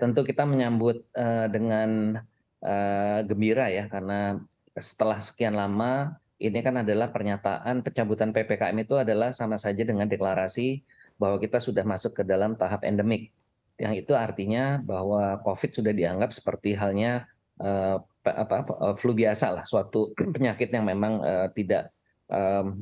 tentu kita menyambut eh, dengan eh, gembira ya karena setelah sekian lama ini kan adalah pernyataan pencabutan ppkm itu adalah sama saja dengan deklarasi bahwa kita sudah masuk ke dalam tahap endemik yang itu artinya bahwa covid sudah dianggap seperti halnya eh, apa, flu biasa lah suatu penyakit yang memang tidak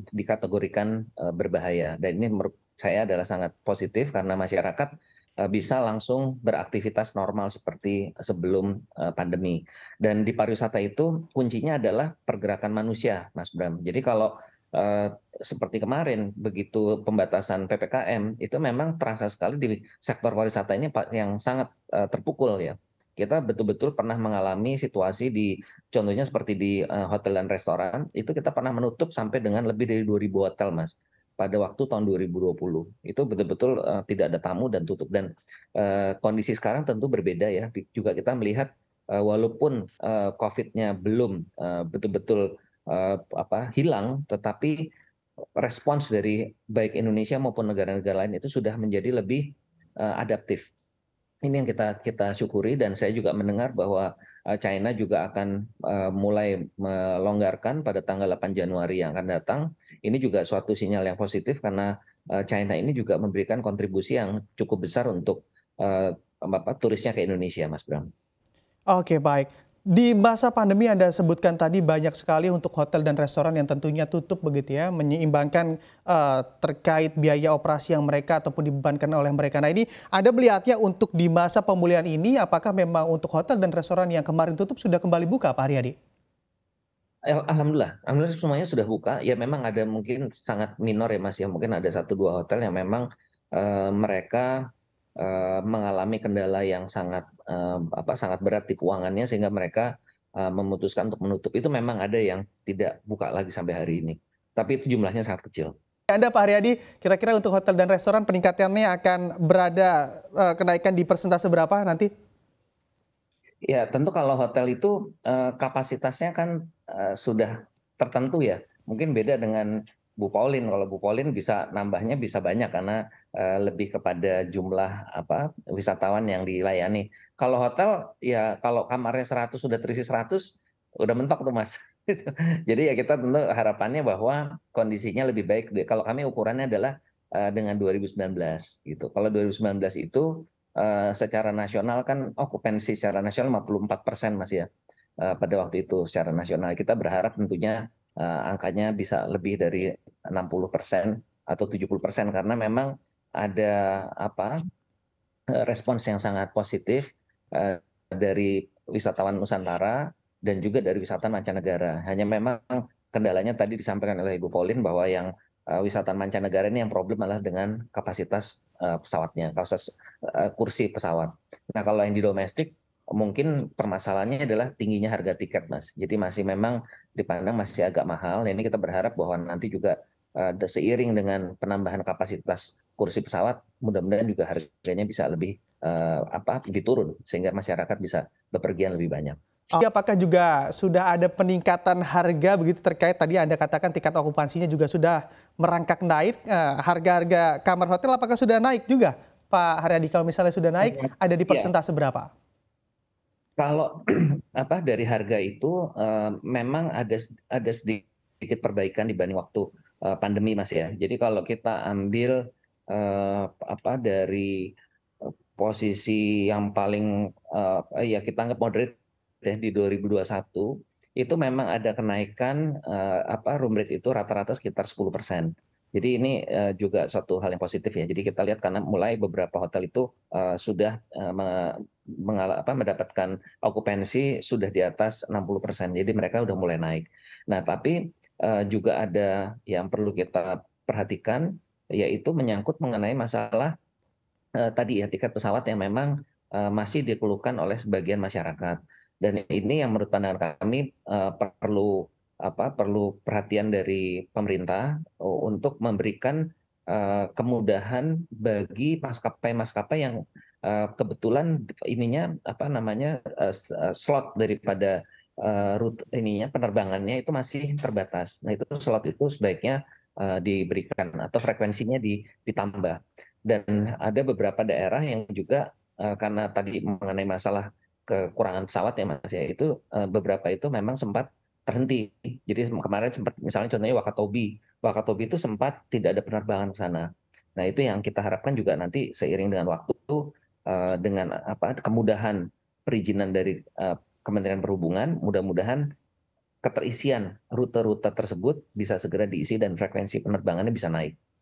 dikategorikan berbahaya dan ini menurut saya adalah sangat positif karena masyarakat Eh, bisa langsung beraktivitas normal seperti sebelum eh, pandemi. Dan di pariwisata itu kuncinya adalah pergerakan manusia, Mas Bram. Jadi kalau eh, seperti kemarin begitu pembatasan PPKM itu memang terasa sekali di sektor pariwisata ini yang sangat terpukul ya. Kita betul-betul pernah mengalami situasi di contohnya seperti di hotel dan restoran, itu kita pernah menutup sampai dengan lebih dari 2000 hotel, Mas pada waktu tahun 2020 itu betul-betul uh, tidak ada tamu dan tutup dan uh, kondisi sekarang tentu berbeda ya juga kita melihat uh, walaupun uh, COVID-nya belum betul-betul uh, apa hilang tetapi respons dari baik Indonesia maupun negara-negara lain itu sudah menjadi lebih uh, adaptif ini yang kita kita syukuri dan saya juga mendengar bahwa China juga akan mulai melonggarkan pada tanggal 8 Januari yang akan datang ini juga suatu sinyal yang positif karena eh, China ini juga memberikan kontribusi yang cukup besar untuk uh, turisnya ke Indonesia, Mas Bram. Oke, baik. Di masa pandemi Anda sebutkan tadi banyak sekali untuk hotel dan restoran yang tentunya tutup begitu ya, menyeimbangkan uh, terkait biaya operasi yang mereka ataupun dibebankan oleh mereka. Nah ini Anda melihatnya untuk di masa pemulihan ini apakah memang untuk hotel dan restoran yang kemarin tutup sudah kembali buka Pak Haryadi? Alhamdulillah, alhamdulillah semuanya sudah buka. Ya memang ada mungkin sangat minor ya Mas ya, mungkin ada satu dua hotel yang memang uh, mereka uh, mengalami kendala yang sangat uh, apa sangat berat di keuangannya sehingga mereka uh, memutuskan untuk menutup. Itu memang ada yang tidak buka lagi sampai hari ini. Tapi itu jumlahnya sangat kecil. Anda Pak Haryadi, kira-kira untuk hotel dan restoran peningkatannya akan berada uh, kenaikan di persentase berapa nanti? Ya tentu kalau hotel itu kapasitasnya kan Eh, sudah tertentu ya mungkin beda dengan Bu Pauline kalau Bu Pauline bisa nambahnya bisa banyak karena eh, lebih kepada jumlah apa wisatawan yang dilayani. Kalau hotel ya kalau kamarnya 100 sudah terisi 100 udah mentok tuh Mas. Jadi ya kita tentu harapannya bahwa kondisinya lebih baik. Kalau kami ukurannya adalah eh, dengan 2019 gitu. Kalau 2019 itu secara nasional kan okupansi oh, secara nasional 54 persen mas ya. Eh, pada waktu itu secara nasional. Kita berharap tentunya eh, angkanya bisa lebih dari 60% persen atau 70% persen karena memang ada apa eh, respons yang sangat positif dari wisatawan Nusantara dan juga dari wisatawan mancanegara. Hanya memang kendalanya tadi disampaikan oleh Ibu Pauline bahwa yang wisatawan mancanegara ini yang problem adalah dengan kapasitas pesawatnya, kapasitas kursi pesawat. Nah, kalau yang di domestik mungkin permasalahannya adalah tingginya harga tiket, Mas. Jadi masih memang dipandang masih agak mahal. Ini kita berharap bahwa nanti juga uh, seiring dengan penambahan kapasitas kursi pesawat, mudah-mudahan juga harganya bisa lebih uh, apa diturun sehingga masyarakat bisa bepergian lebih banyak. Apakah juga sudah ada peningkatan harga begitu terkait tadi Anda katakan tingkat okupansinya juga sudah merangkak naik eh, harga-harga kamar hotel apakah sudah naik juga Pak Haryadi kalau misalnya sudah naik iya. ada di iya. persentase ya. berapa? kalau apa dari harga itu eh, memang ada sedikit perbaikan dibanding waktu eh, pandemi mas ya jadi kalau kita ambil eh, apa dari posisi yang paling ya kita anggap moderate ya di 2021 itu memang ada kenaikan room rate itu rata-rata sekitar 10 persen jadi ini eh, juga suatu hal yang positif ya. Jadi kita lihat karena mulai beberapa hotel itu eh, sudah eh, apa, mendapatkan okupansi sudah di atas 60%. persen. Jadi mereka sudah mulai naik. Nah, tapi juga ada yang perlu kita perhatikan yaitu menyangkut mengenai masalah tadi ya tiket pesawat yang memang masih dikeluhkan oleh sebagian masyarakat. Dan ini yang menurut pandangan kami perlu apa perlu perhatian dari pemerintah e, untuk memberikan e, kemudahan bagi maskapai-maskapai yang e, kebetulan ininya apa namanya slot daripada uh, rute ininya penerbangannya itu masih terbatas. Nah, itu slot itu sebaiknya diberikan atau frekuensinya ditambah. Dan ada beberapa daerah yang juga karena tadi mengenai masalah kekurangan pesawat ya Mas ya itu beberapa itu memang sempat terhenti. Jadi kemarin sempat misalnya contohnya Wakatobi, Wakatobi itu sempat tidak ada penerbangan ke sana. Nah itu yang kita harapkan juga nanti seiring dengan waktu eh, dengan apa kemudahan perizinan dari eh, Kementerian Perhubungan, mudah-mudahan keterisian rute-rute tersebut bisa segera diisi dan frekuensi penerbangannya bisa naik.